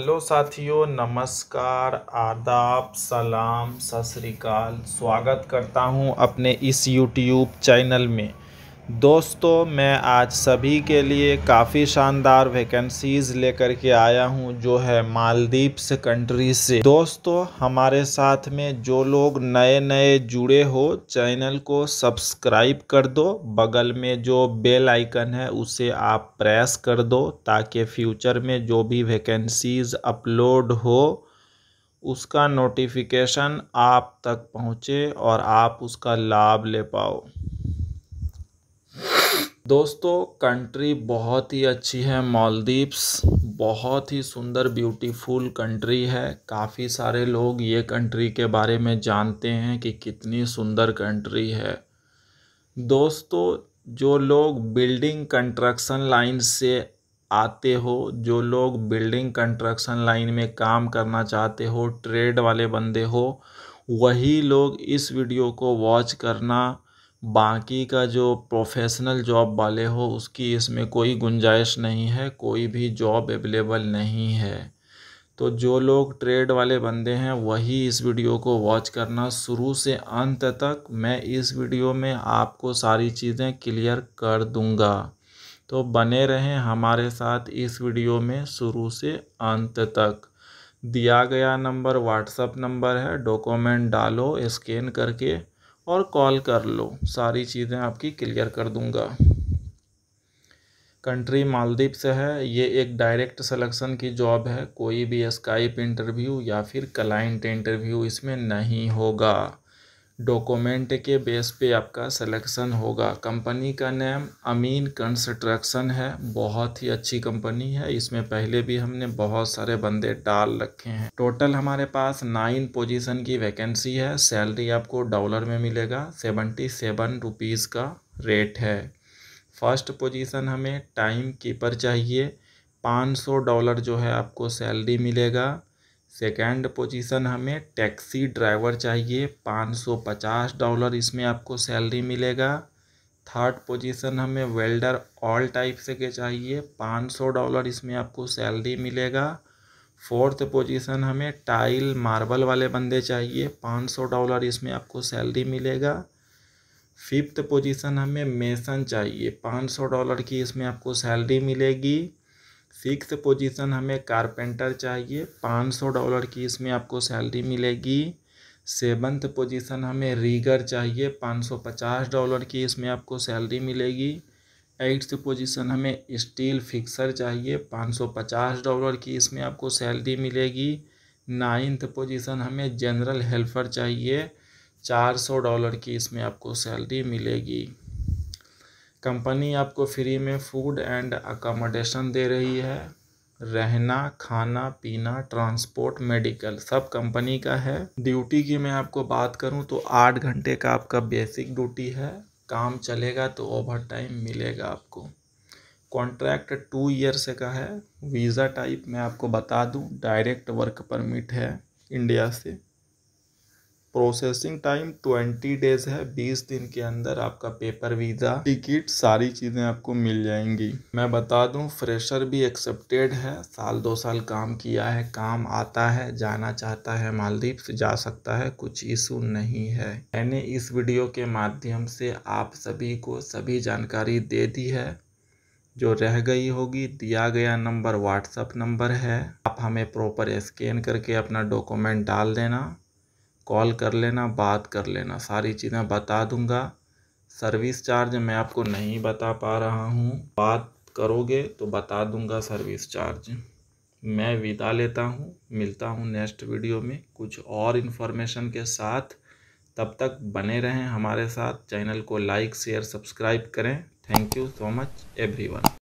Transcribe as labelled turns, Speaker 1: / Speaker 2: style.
Speaker 1: hello साथियों नमस्कार आदाब सलाम सत स्वागत करता हूं अपने इस यूट्यूब चैनल में दोस्तों मैं आज सभी के लिए काफ़ी शानदार वैकेंसीज़ लेकर के आया हूं जो है मालदीप से कंट्री से दोस्तों हमारे साथ में जो लोग नए नए जुड़े हो चैनल को सब्सक्राइब कर दो बगल में जो बेल आइकन है उसे आप प्रेस कर दो ताकि फ्यूचर में जो भी वैकेंसीज़ अपलोड हो उसका नोटिफिकेशन आप तक पहुँचे और आप उसका लाभ ले पाओ दोस्तों कंट्री बहुत ही अच्छी है मालदीप्स बहुत ही सुंदर ब्यूटीफुल कंट्री है काफ़ी सारे लोग ये कंट्री के बारे में जानते हैं कि कितनी सुंदर कंट्री है दोस्तों जो लोग बिल्डिंग कंस्ट्रक्शन लाइन से आते हो जो लोग बिल्डिंग कंस्ट्रक्शन लाइन में काम करना चाहते हो ट्रेड वाले बंदे हो वही लोग इस वीडियो को वॉच करना बाकी का जो प्रोफेशनल जॉब वाले हो उसकी इसमें कोई गुंजाइश नहीं है कोई भी जॉब अवेलेबल नहीं है तो जो लोग ट्रेड वाले बंदे हैं वही इस वीडियो को वॉच करना शुरू से अंत तक मैं इस वीडियो में आपको सारी चीज़ें क्लियर कर दूंगा तो बने रहें हमारे साथ इस वीडियो में शुरू से अंत तक दिया गया नंबर व्हाट्सअप नंबर है डॉक्यूमेंट डालो स्कैन करके और कॉल कर लो सारी चीज़ें आपकी क्लियर कर दूंगा कंट्री मालदीप से है ये एक डायरेक्ट सिलेक्शन की जॉब है कोई भी स्काइप इंटरव्यू या फिर क्लाइंट इंटरव्यू इसमें नहीं होगा डॉक्यूमेंट के बेस पे आपका सिलेक्शन होगा कंपनी का नेम अमीन कंस्ट्रक्शन है बहुत ही अच्छी कंपनी है इसमें पहले भी हमने बहुत सारे बंदे डाल रखे हैं टोटल हमारे पास नाइन पोजीशन की वैकेंसी है सैलरी आपको डॉलर में मिलेगा सेवेंटी सेवन रुपीज़ का रेट है फर्स्ट पोजीशन हमें टाइम कीपर चाहिए पाँच सौ डॉलर जो है आपको सैलरी मिलेगा सेकेंड पोजीशन हमें टैक्सी ड्राइवर चाहिए 550 डॉलर इसमें आपको सैलरी मिलेगा थर्ड पोजीशन हमें वेल्डर ऑल टाइप से के चाहिए 500 डॉलर इसमें आपको सैलरी मिलेगा फोर्थ पोजीशन हमें टाइल मार्बल वाले बंदे चाहिए 500 डॉलर इसमें आपको सैलरी मिलेगा फिफ्थ पोजीशन हमें मेसन चाहिए 500 डॉलर की इसमें आपको सैलरी मिलेगी सिक्स पोजीशन हमें कारपेंटर चाहिए पाँच सौ डॉलर की इसमें आपको सैलरी मिलेगी सेवन्थ पोजीशन हमें रीगर चाहिए पाँच सौ पचास डॉलर की इसमें आपको सैलरी मिलेगी एट्थ पोजीशन हमें स्टील फिक्सर चाहिए पाँच सौ पचास डॉलर की इसमें आपको सैलरी मिलेगी नाइन्थ पोजीशन हमें जनरल हेल्पर चाहिए चार सौ डॉलर की इसमें आपको सैलरी मिलेगी कंपनी आपको फ्री में फूड एंड अकोमोडेशन दे रही है रहना खाना पीना ट्रांसपोर्ट मेडिकल सब कंपनी का है ड्यूटी की मैं आपको बात करूं तो आठ घंटे का आपका बेसिक ड्यूटी है काम चलेगा तो ओवर टाइम मिलेगा आपको कॉन्ट्रैक्ट टू ईयर्स का है वीज़ा टाइप मैं आपको बता दूं डायरेक्ट वर्क परमिट है इंडिया से प्रोसेसिंग टाइम ट्वेंटी डेज है बीस दिन के अंदर आपका पेपर वीज़ा टिकट सारी चीज़ें आपको मिल जाएंगी मैं बता दूं फ्रेशर भी एक्सेप्टेड है साल दो साल काम किया है काम आता है जाना चाहता है मालदीव से जा सकता है कुछ इशू नहीं है मैंने इस वीडियो के माध्यम से आप सभी को सभी जानकारी दे दी है जो रह गई होगी दिया गया नंबर व्हाट्सअप नंबर है आप हमें प्रॉपर स्कैन करके अपना डॉक्यूमेंट डाल देना कॉल कर लेना बात कर लेना सारी चीज़ें बता दूँगा सर्विस चार्ज मैं आपको नहीं बता पा रहा हूँ बात करोगे तो बता दूँगा सर्विस चार्ज मैं विदा लेता हूँ मिलता हूँ नेक्स्ट वीडियो में कुछ और इन्फॉर्मेशन के साथ तब तक बने रहें हमारे साथ चैनल को लाइक शेयर सब्सक्राइब करें thank you so much everyone